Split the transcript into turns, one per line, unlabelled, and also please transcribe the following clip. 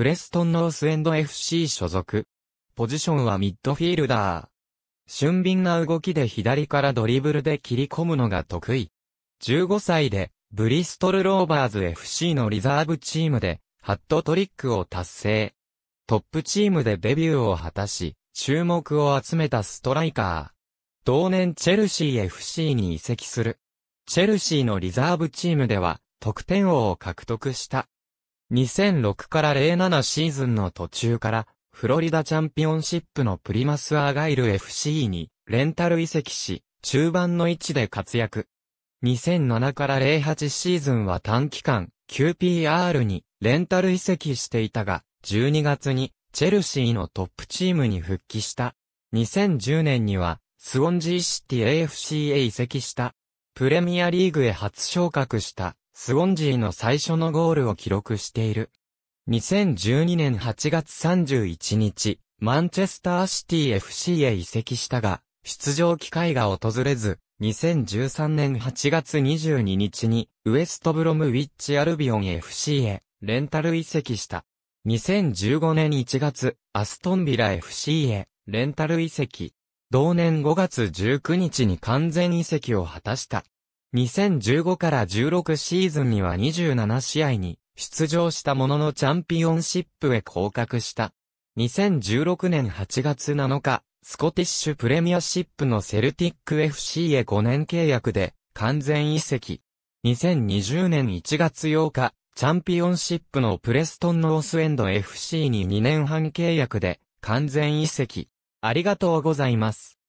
プレストンノースエンド FC 所属。ポジションはミッドフィールダー。俊敏な動きで左からドリブルで切り込むのが得意。15歳で、ブリストルローバーズ FC のリザーブチームで、ハットトリックを達成。トップチームでデビューを果たし、注目を集めたストライカー。同年チェルシー FC に移籍する。チェルシーのリザーブチームでは、得点王を獲得した。2006から07シーズンの途中から、フロリダチャンピオンシップのプリマス・アーガイル FC に、レンタル移籍し、中盤の位置で活躍。2007から08シーズンは短期間、QPR にレンタル移籍していたが、12月にチェルシーのトップチームに復帰した。2010年には、スウォンジーシティ AFC へ移籍した。プレミアリーグへ初昇格した。スウォンジーの最初のゴールを記録している。2012年8月31日、マンチェスターシティ FC へ移籍したが、出場機会が訪れず、2013年8月22日に、ウエストブロムウィッチアルビオン FC へ、レンタル移籍した。2015年1月、アストンビラ FC へ、レンタル移籍。同年5月19日に完全移籍を果たした。2015から16シーズンには27試合に出場したもののチャンピオンシップへ降格した。2016年8月7日、スコティッシュプレミアシップのセルティック FC へ5年契約で完全移籍。2020年1月8日、チャンピオンシップのプレストンノースエンド FC に2年半契約で完全移籍。ありがとうございます。